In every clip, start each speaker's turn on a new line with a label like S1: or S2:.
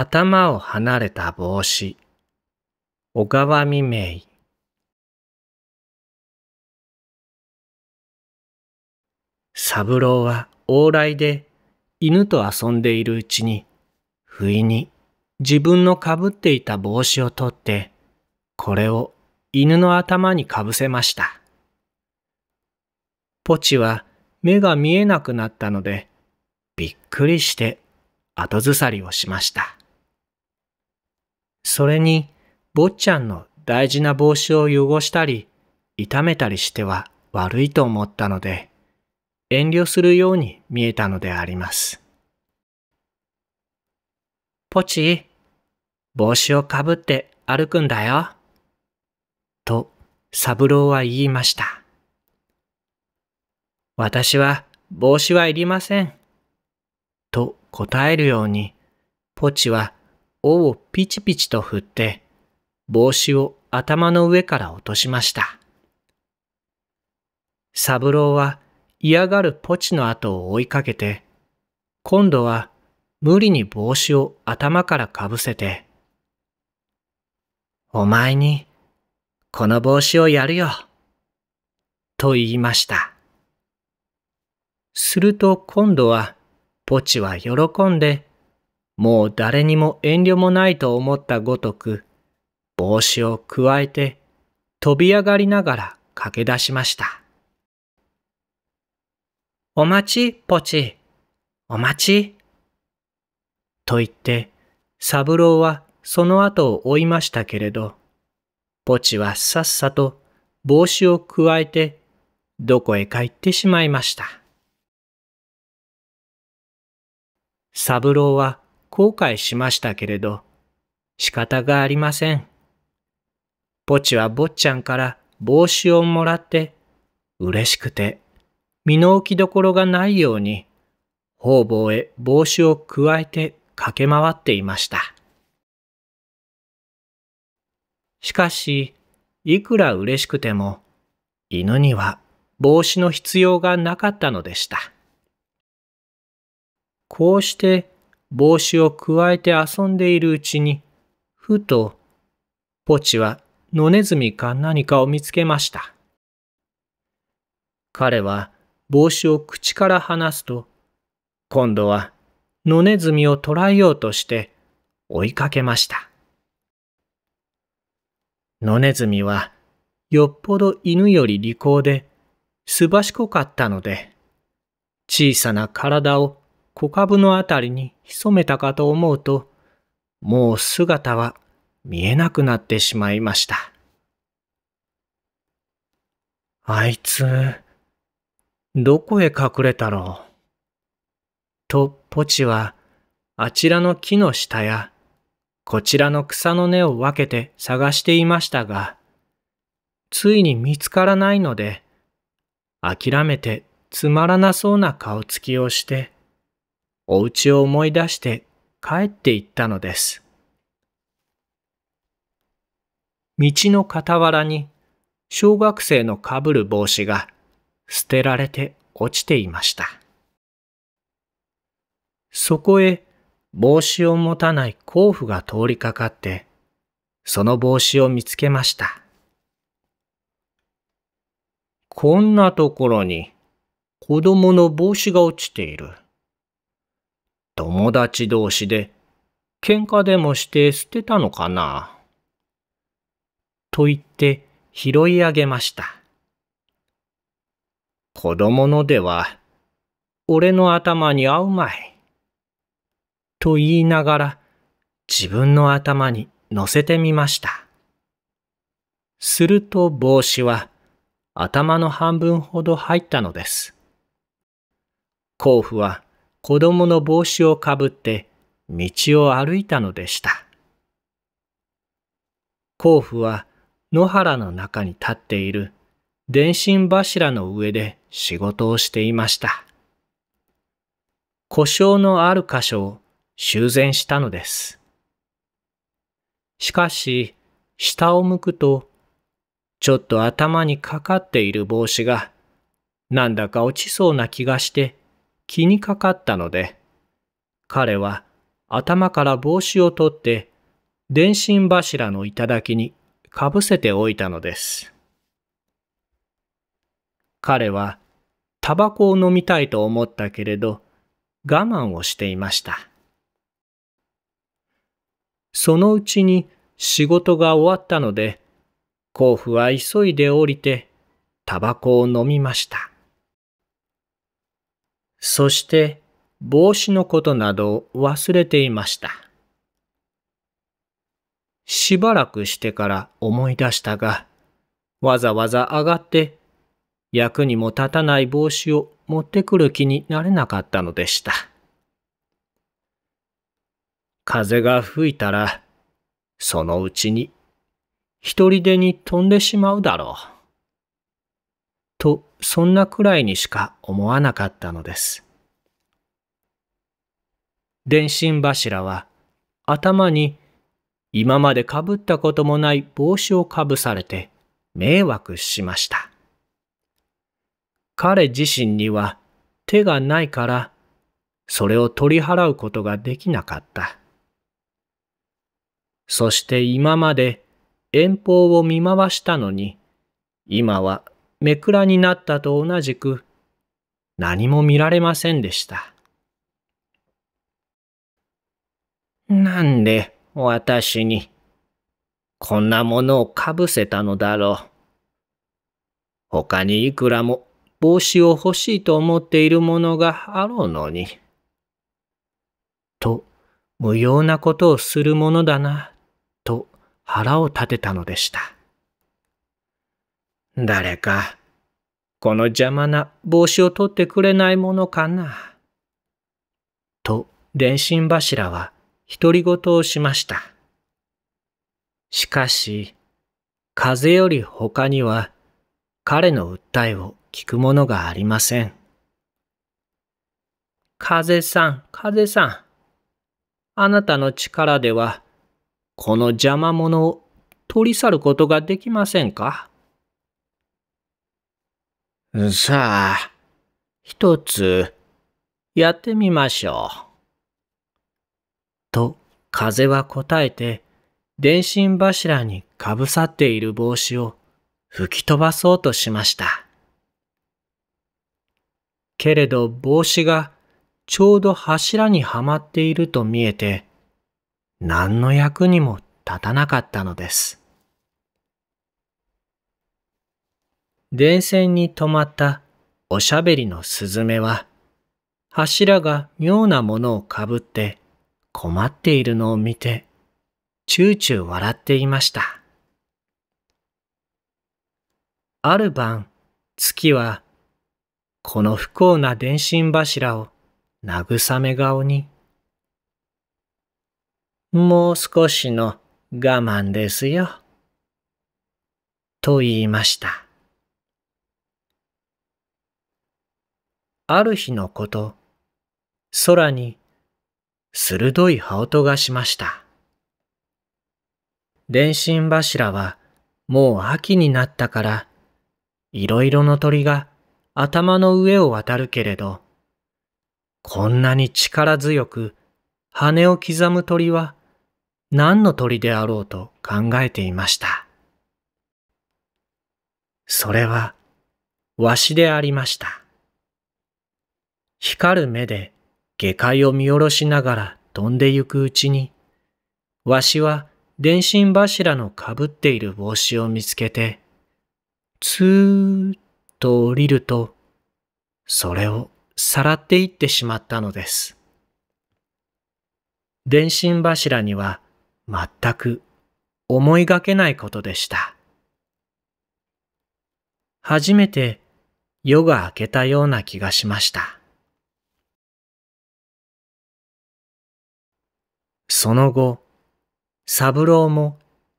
S1: 頭を離れた帽子。小川未明。三郎は往来で犬と遊んでいるうちに、不意に自分のかぶっていた帽子を取って、これを犬の頭にかぶせました。ポチは目が見えなくなったので、びっくりして後ずさりをしました。それに、坊ちゃんの大事な帽子を汚したり、痛めたりしては悪いと思ったので、遠慮するように見えたのであります。ポチ、帽子をかぶって歩くんだよ。と、三郎は言いました。私は帽子はいりません。と答えるように、ポチは尾をピチピチと振って、帽子を頭の上から落としました。三郎は嫌がるポチの後を追いかけて、今度は無理に帽子を頭からかぶせて、お前にこの帽子をやるよ、と言いました。すると今度はポチは喜んでもう誰にも遠慮もないと思ったごとく、帽子をくわえて飛び上がりながら駆け出しました。お待ち、ポチ。お待ち。と言って、三郎はその後を追いましたけれど、ポチはさっさと帽子をくわえて、どこへか行ってしまいました。三郎は後悔しましたけれど、仕方がありません。ポチは坊ちゃんから帽子をもらって、嬉しくて、身の置きどころがないように、方々へ帽子をくわえて駆け回っていました。しかし、いくら嬉しくても、犬には帽子の必要がなかったのでした。こうして帽子をくわえて遊んでいるうちに、ふと、ポチは野ネズミか何かを見つけました。彼は帽子を口から離すと、今度は野ネズミを捕らえようとして追いかけました。野ネズミはよっぽど犬より利口ですばしこかったので、小さな体を小株のあたりに潜めたかと思うと、もう姿は見えなくなってしまいました。あいつ、どこへ隠れたろう。と、ポチは、あちらの木の下や、こちらの草の根を分けて探していましたが、ついに見つからないので、諦めてつまらなそうな顔つきをして、お家を思い出して帰っていったのです。道の傍らに小学生のかぶる帽子が捨てられて落ちていました。そこへ帽子を持たない甲府が通りかかって、その帽子を見つけました。こんなところに子供の帽子が落ちている。友達同士で喧嘩でもして捨てたのかな。と言って拾い上げました。子供のでは、俺の頭に合うまい。と言いながら自分の頭に乗せてみました。すると帽子は頭の半分ほど入ったのです。甲府は子供の帽子をかぶって道を歩いたのでした。甲府は野原の中に立っている電信柱の上で仕事をしていました。故障のある箇所を修繕したのです。しかし、下を向くと、ちょっと頭にかかっている帽子が、なんだか落ちそうな気がして気にかかったので、彼は頭から帽子を取って電信柱の頂にかぶせておいたのです。彼はタバコを飲みたいと思ったけれど我慢をしていました。そのうちに仕事が終わったので、甲府は急いで降りてタバコを飲みました。そして帽子のことなどを忘れていました。しばらくしてから思い出したが、わざわざ上がって役にも立たない帽子を持ってくる気になれなかったのでした。風が吹いたら、そのうちに、一人でに飛んでしまうだろう。とそんなくらいにしか思わなかったのです。電信柱は頭に今までかぶったこともない帽子をかぶされて迷惑しました。彼自身には手がないからそれを取り払うことができなかった。そして今まで遠方を見回したのに今はめくらになったと同じく何も見られませんでした。なんで私にこんなものをかぶせたのだろう。他にいくらも帽子を欲しいと思っているものがあろうのに。と、無用なことをするものだな、と腹を立てたのでした。誰か、この邪魔な帽子を取ってくれないものかな。と、電信柱は独り言をしました。しかし、風より他には彼の訴えを聞くものがありません。風さん、風さん。あなたの力では、この邪魔者を取り去ることができませんかさあ、一つ、やってみましょう。と、風は答えて、電信柱にかぶさっている帽子を吹き飛ばそうとしました。けれど帽子がちょうど柱にはまっていると見えて、何の役にも立たなかったのです。電線に止まったおしゃべりのスズメは、柱が妙なものをかぶって困っているのを見て、チューチュー笑っていました。ある晩、月は、この不幸な電信柱を慰め顔に、もう少しの我慢ですよ。と言いました。ある日のこと、空に鋭い羽音がしました。電信柱はもう秋になったから、いろいろの鳥が頭の上を渡るけれど、こんなに力強く羽を刻む鳥は何の鳥であろうと考えていました。それは、わしでありました。光る目で下界を見下ろしながら飛んで行くうちに、わしは電信柱のかぶっている帽子を見つけて、つーっと降りると、それをさらっていってしまったのです。電信柱には全く思いがけないことでした。初めて夜が明けたような気がしました。その後、三郎も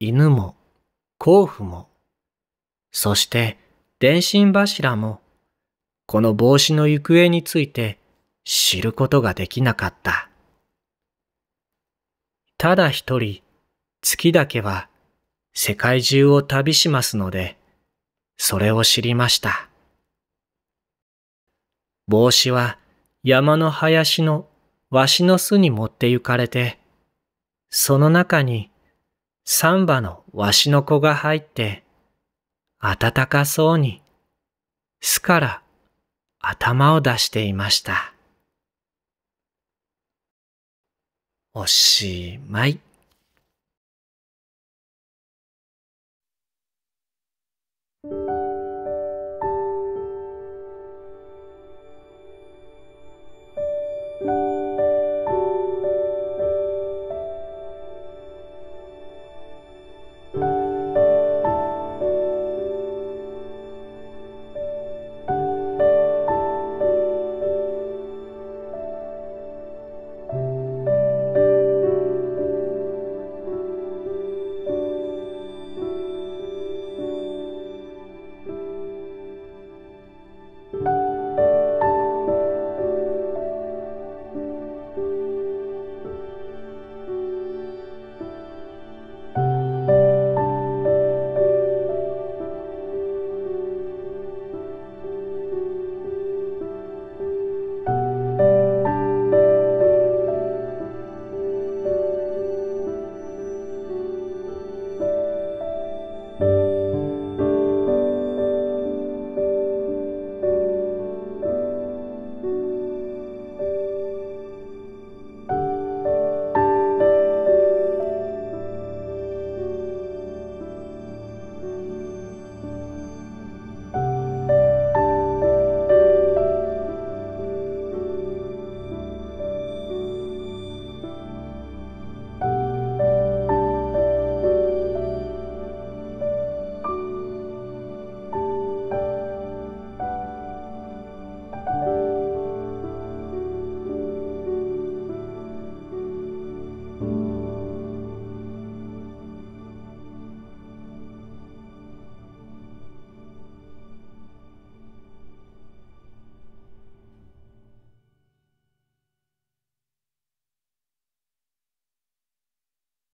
S1: 犬も甲府も、そして電信柱も、この帽子の行方について知ることができなかった。ただ一人、月だけは世界中を旅しますので、それを知りました。帽子は山の林のわしの巣に持って行かれて、その中にサンバのわしの子が入って、暖かそうに巣から頭を出していました。おしまい。